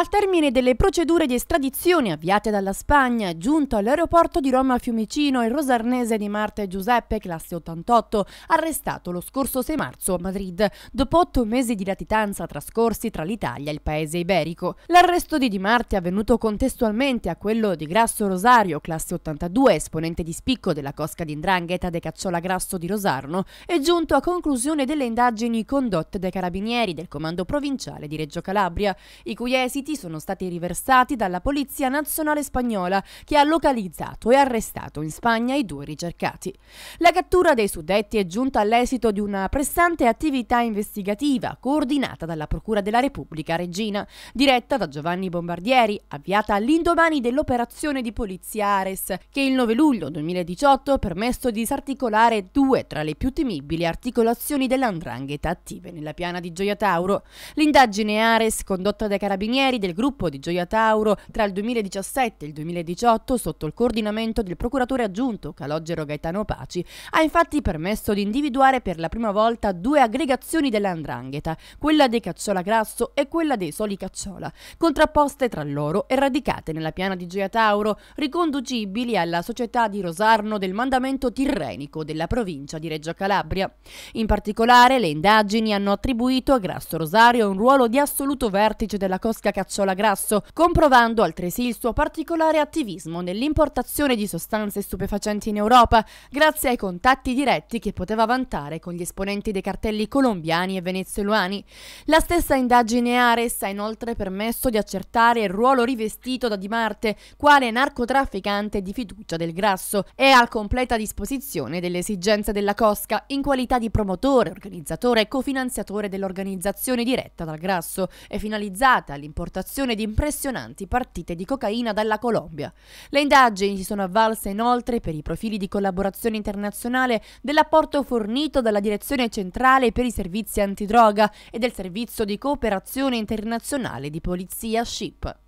Al termine delle procedure di estradizione avviate dalla Spagna, è giunto all'aeroporto di Roma Fiumicino il rosarnese di Marte Giuseppe, classe 88, arrestato lo scorso 6 marzo a Madrid, dopo otto mesi di latitanza trascorsi tra l'Italia e il paese iberico. L'arresto di Di Marte, avvenuto contestualmente a quello di Grasso Rosario, classe 82, esponente di spicco della cosca di Indrangheta de Cacciola Grasso di Rosarno, è giunto a conclusione delle indagini condotte dai carabinieri del comando provinciale di Reggio Calabria, i cui esiti detenuti sono stati riversati dalla Polizia Nazionale Spagnola, che ha localizzato e arrestato in Spagna i due ricercati. La cattura dei suddetti è giunta all'esito di una pressante attività investigativa coordinata dalla Procura della Repubblica Regina, diretta da Giovanni Bombardieri, avviata all'indomani dell'operazione di polizia Ares, che il 9 luglio 2018 ha permesso di disarticolare due tra le più temibili articolazioni dell'andrangheta attive nella piana di Gioia Tauro. L'indagine Ares, condotta dai carabinieri, membri del gruppo di Gioia Tauro tra il 2017 e il 2018 sotto il coordinamento del procuratore aggiunto Calogero Gaetano Paci ha infatti permesso di individuare per la prima volta due aggregazioni dell'andrangheta, quella dei Cacciola Grasso e quella dei Soli Cacciola, contrapposte tra loro e radicate nella piana di Gioia Tauro, riconducibili alla società di Rosarno del mandamento tirrenico della provincia di Reggio Calabria. In particolare le indagini hanno attribuito a Grasso Rosario un ruolo di assoluto vertice della cosca Cazzola Grasso, comprovando altresì il suo particolare attivismo nell'importazione di sostanze stupefacenti in Europa, grazie ai contatti diretti che poteva vantare con gli esponenti dei cartelli colombiani e venezuelani. La stessa indagine Ares ha inoltre permesso di accertare il ruolo rivestito da Di Marte quale narcotrafficante di fiducia del Grasso e al completa disposizione delle esigenze della Cosca in qualità di promotore, organizzatore e cofinanziatore dell'organizzazione diretta dal Grasso e finalizzata all'importazione importazione di impressionanti partite di cocaina dalla Colombia. Le indagini si sono avvalse inoltre per i profili di collaborazione internazionale dell'apporto fornito dalla Direzione Centrale per i Servizi Antidroga e del Servizio di Cooperazione Internazionale di Polizia SHIP.